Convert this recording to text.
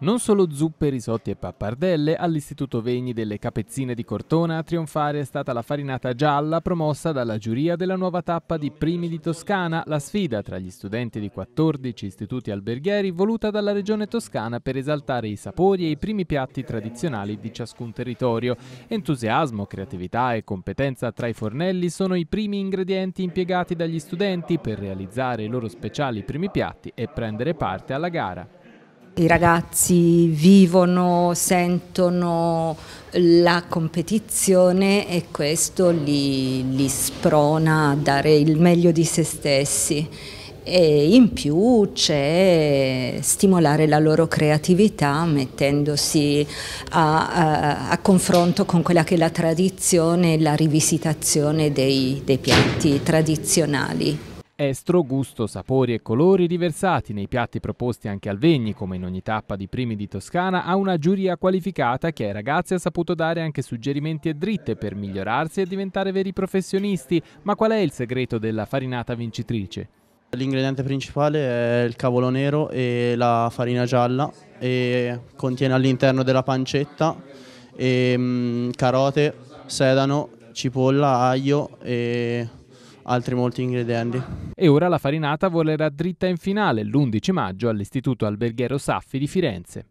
Non solo zuppe, risotti e pappardelle, all'Istituto Vegni delle Capezzine di Cortona a trionfare è stata la farinata gialla promossa dalla giuria della nuova tappa di Primi di Toscana, la sfida tra gli studenti di 14 istituti alberghieri voluta dalla regione toscana per esaltare i sapori e i primi piatti tradizionali di ciascun territorio. Entusiasmo, creatività e competenza tra i fornelli sono i primi ingredienti impiegati dagli studenti per realizzare i loro speciali primi piatti e prendere parte alla gara i ragazzi vivono, sentono la competizione e questo li, li sprona a dare il meglio di se stessi e in più c'è stimolare la loro creatività mettendosi a, a, a, confronto con quella che è la tradizione e la rivisitazione dei, dei piatti tradizionali estro, gusto, sapori e colori riversati nei piatti proposti anche al Vegni, come in ogni tappa di primi di Toscana, ha una giuria qualificata che ai ragazzi ha saputo dare anche suggerimenti e dritte per migliorarsi e diventare veri professionisti. Ma qual è il segreto della farinata vincitrice? L'ingrediente principale è il cavolo nero e la farina gialla e contiene all'interno della pancetta e, ehm, mh, carote, sedano, cipolla, aglio e altri molti ingredienti. E ora la farinata volerà dritta in finale l'11 maggio all'Istituto Alberghiero Saffi di Firenze.